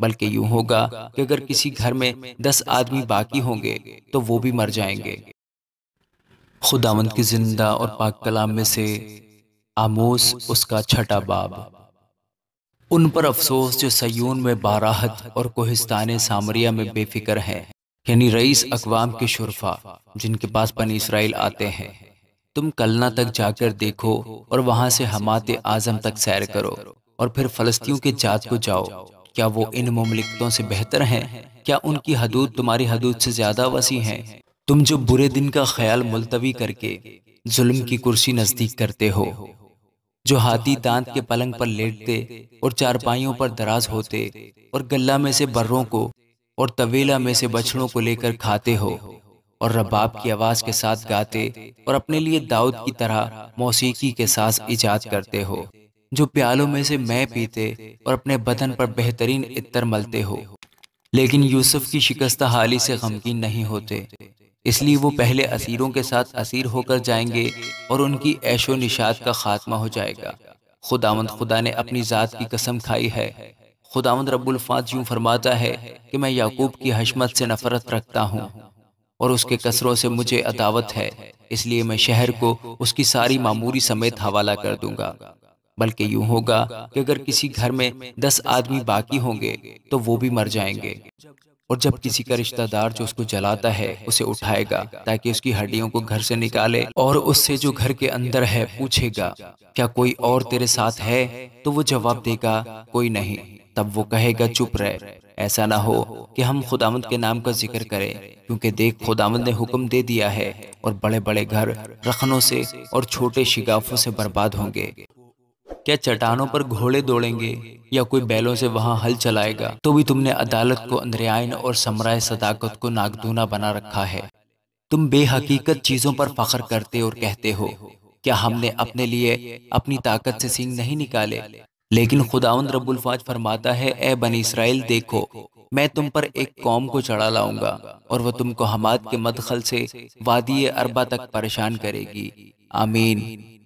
बल्कि यूं होगा कि अगर किसी घर में दस आदमी बाकी होंगे तो वो भी मर जाएंगे खुदावंत की जिंदा और पाक कलाम में से आमोस उसका छठा बाब उन पर अफसोस जो सयून में बाराहत और कोहिस्तान सामरिया में बेफिक्र हैं यानी रईस अकवाम के शुरफा जिनके पास बनी इसराइल आते हैं तुम कलना तक जाकर देखो और वहां से हमाते आजम तक सैर करो और फिर फलस्तियों के जात को जाओ क्या वो इन ममलिकतों से बेहतर हैं क्या उनकी हदूद तुम्हारी हदूद से ज़्यादा वसी हैं तुम जो बुरे दिन का ख्याल मुलतवी करके जुल्म की कुर्सी नज़दीक करते हो जो हाथी दांत के पलंग पर लेटते और चारपाइयों पर दराज होते और गल्ला में से बर्रों को और तवेला में से बछड़ों को लेकर खाते हो और रबाब की आवाज़ के साथ गाते और अपने लिए दाऊद की तरह मौसीकी के साथ इजाद करते हो जो प्यालों में से मैं पीते और अपने बदन पर बेहतरीन इतर मलते हो लेकिन यूसुफ की शिकस्त हाली से गमगीन नहीं होते इसलिए वो पहले असीरों के साथ असीर होकर जाएंगे और उनकी ऐशो निषाद का खात्मा हो जाएगा खुदावंद खुदा ने अपनी ज़ात की कसम खाई है खुदावंद रबुल्फात यूं फरमाता है कि मैं याकूब की हशमत से नफरत रखता हूँ और उसके कसरों से मुझे अदावत है इसलिए मैं शहर को उसकी सारी मामूरी समेत हवाला कर दूंगा बल्कि यूं होगा कि अगर किसी घर में दस आदमी बाकी होंगे तो वो भी मर जाएंगे और जब किसी का रिश्तेदार जो उसको जलाता है उसे उठाएगा ताकि उसकी हड्डियों को घर से निकाले और उससे जो घर के अंदर है पूछेगा क्या कोई और तेरे साथ है तो वो जवाब देगा कोई नहीं तब वो कहेगा चुप रहे ऐसा ना हो कि हम खुदामद के नाम का जिक्र करें क्योंकि देख खुदावंद ने हुक्म दे दिया है और बड़े बड़े घर रखनों से और छोटे शिगाफों से बर्बाद होंगे क्या चट्टानों पर घोड़े दौड़ेंगे या कोई बैलों से वहां हल चलाएगा तो भी तुमने अदालत को अंधरियान और समराय सदाकत को नागदूना बना रखा है तुम बेहकीकत चीजों पर फख्र करते और कहते हो क्या हमने अपने लिए अपनी ताकत से सिंह नहीं निकाले लेकिन खुदाउन रबुल्फाज फरमाता है ए बन इसराइल देखो मैं तुम पर एक कौम को चढ़ा लाऊंगा और वह तुमको हमाद के मदखल से वादी अरबा तक परेशान करेगी आमीन